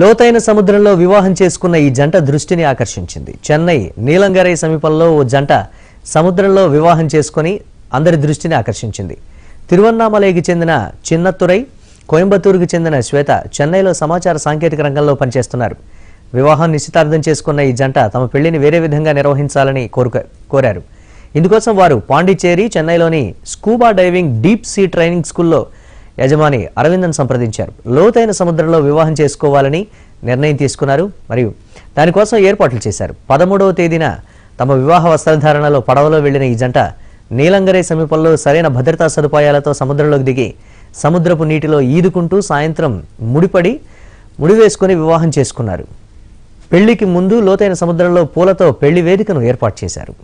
లోతైన సముద్రంలో వివాహం చేసుకున్న ఈ జంట దృష్టిని ఆకర్షించింది చెన్నై నీలంగరై సమీపంలో ఓ జంట సముద్రంలో వివాహం చేసుకుని అందరి దృష్టిని ఆకర్షించింది తిరువన్నామలైకి చెందిన చిన్నత్తురై కోయంబత్తూరుకు చెందిన శ్వేత చెన్నైలో సమాచార సాంకేతిక రంగంలో పనిచేస్తున్నారు వివాహం నిశ్చితార్థం చేసుకున్న ఈ జంట తమ పెళ్లిని వేరే విధంగా నిర్వహించాలని కోరుక కోరారు ఇందుకోసం వారు పాండిచ్చేరి చెన్నైలోని scuba diving deep sea training స్కూల్లో యజమాని అరవిందన్ సంప్రదించారు లోతైన సముద్రంలో వివాహం చేసుకోవాలని నిర్ణయం తీసుకున్నారు మరియు దానికోసం ఏర్పాట్లు చేశారు పదమూడవ తేదీన తమ వివాహ వస్త్రధారణలో పడవలో వెళ్లిన ఈ జంట నీలంగరే సమీపంలో సరైన భద్రతా సదుపాయాలతో సముద్రంలోకి దిగి సముద్రపు నీటిలో ఈదుకుంటూ సాయంత్రం ముడిపడి ముడివేసుకుని వివాహం చేసుకున్నారు పెళ్లికి ముందు లోతైన సముద్రంలో పూలతో పెళ్లి వేదికను ఏర్పాటు చేశారు